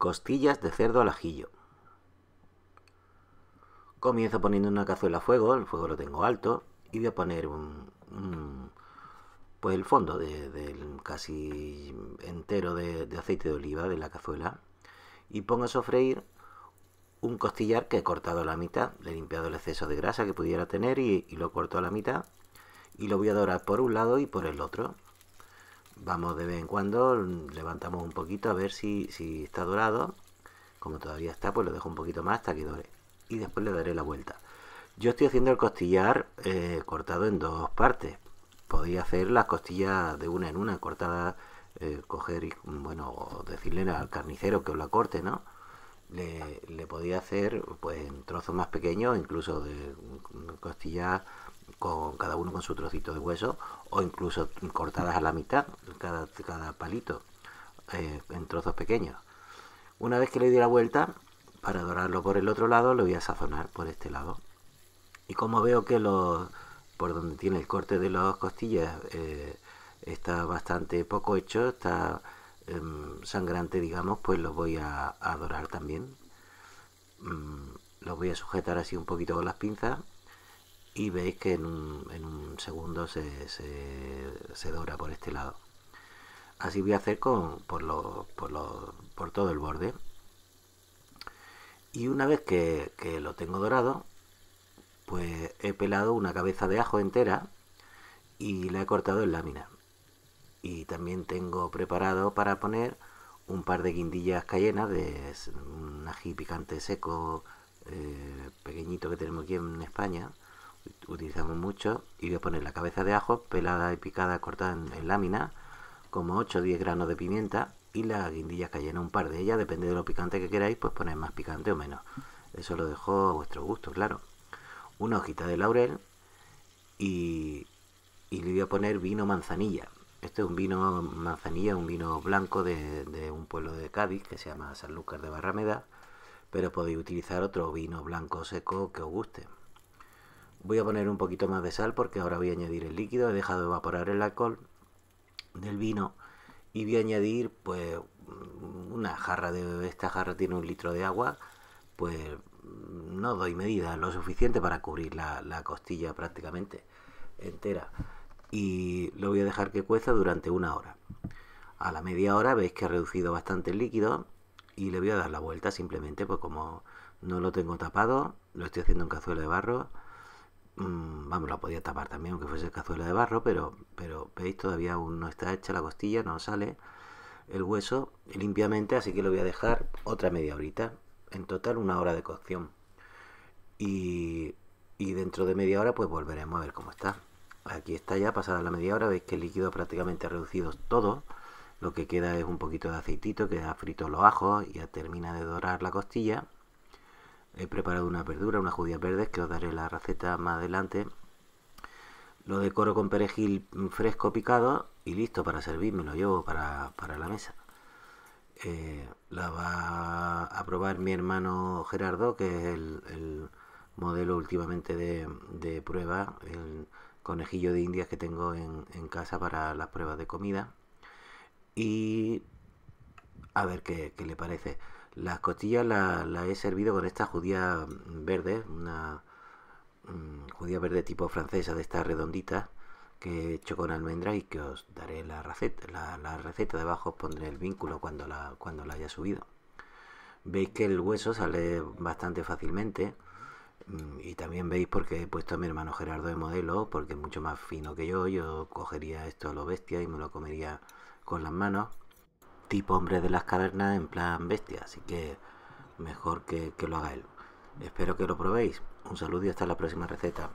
Costillas de cerdo al ajillo. Comienzo poniendo una cazuela a fuego, el fuego lo tengo alto, y voy a poner un, pues el fondo del casi entero de, aceite de oliva de la cazuela y pongo a sofreír un costillar que he cortado a la mitad, le he limpiado el exceso de grasa que pudiera tener y, y lo corto a la mitad y lo voy a dorar por un lado y por el otro vamos de vez en cuando, levantamos un poquito a ver si, si está dorado. Como todavía está, pues lo dejo un poquito más hasta que dore. Y después le daré la vuelta. Yo estoy haciendo el costillar eh, cortado en dos partes. podía hacer las costillas de una en una, cortada, eh, coger y, bueno, o decirle al carnicero que os la corte, ¿no? Le, podía hacer pues en trozos más pequeños, incluso de mm, costillas con cada uno con su trocito de hueso o incluso cortadas a la mitad, cada, cada palito, eh, en trozos pequeños. Una vez que le di la vuelta, para dorarlo por el otro lado, lo voy a sazonar por este lado. Y como veo que los, por donde tiene el corte de las costillas eh, está bastante poco hecho, está em, sangrante, digamos, pues lo voy a, a dorar también. Mm, lo voy a sujetar así un poquito con las pinzas y veis que en un, en un segundo se, se, por este lado así voy a hacer con, por, por, por todo el borde y una vez que, lo tengo dorado pues he pelado una cabeza de ajo entera y la he cortado en lámina y también tengo preparado para poner un par de guindillas cayenas de un ají picante seco eh, pequeñito que tenemos aquí en España utilizamos mucho y voy a poner la cabeza de ajo pelada y picada cortada en, lámina como 8 o 10 granos de pimienta y las guindillas cayena un par de ellas depende de lo picante que queráis pues ponéis más picante o menos eso lo dejo a vuestro gusto claro una hojita de laurel y, y le voy a poner vino manzanilla este es un vino manzanilla un vino blanco de, de un pueblo de Cádiz que se llama Sanlúcar de Barrameda pero podéis utilizar otro vino blanco seco que os guste Voy a poner un poquito más de sal porque ahora voy a añadir el líquido. He dejado evaporar el alcohol del vino y voy a añadir pues una jarra de... Esta jarra tiene un litro de agua, pues no doy medida, lo suficiente para cubrir la, costilla prácticamente entera. Y lo voy a dejar que cueza durante una hora. A la media hora veis que ha reducido bastante el líquido y le voy a dar la vuelta simplemente pues como no lo tengo tapado, lo estoy haciendo en cazuela de barro Mm, vamos, la podía tapar también, aunque fuese cazuela de barro, pero, pero veis, todavía aún no está hecha la costilla, no sale el hueso limpiamente, así que lo voy a dejar otra media horita, en total una hora de cocción. Y, y dentro de media hora pues volveremos a ver cómo está. Aquí está ya pasada la media hora, veis que el líquido prácticamente ha reducido todo. Lo que queda es un poquito de aceitito que frito los ajos y ya termina de dorar la costilla. He preparado una verdura, una judías verdes, que os daré la receta más adelante. Lo decoro con perejil fresco picado y listo para servir, me lo llevo para, la mesa. Eh, la va a probar mi hermano Gerardo, que es el, modelo últimamente de, prueba, el conejillo de indias que tengo en, casa para las pruebas de comida. Y a ver qué le parece. Las costillas la he servido con esta judía mm, verde, una mm, judía verde tipo francesa de estas redonditas que he hecho con almendras y que os daré la receta. La, receta debajo os pondré el vínculo cuando la, cuando la haya subido. Veis que el hueso sale bastante fácilmente mm, y también veis porque he puesto a mi hermano Gerardo de modelo porque es mucho más fino que yo. Yo cogería esto a lo bestia y me lo comería con las manos tipo hombre de las cavernas en plan bestia, así que mejor que, que lo haga él. Espero que lo probéis. Un saludo y hasta la próxima receta.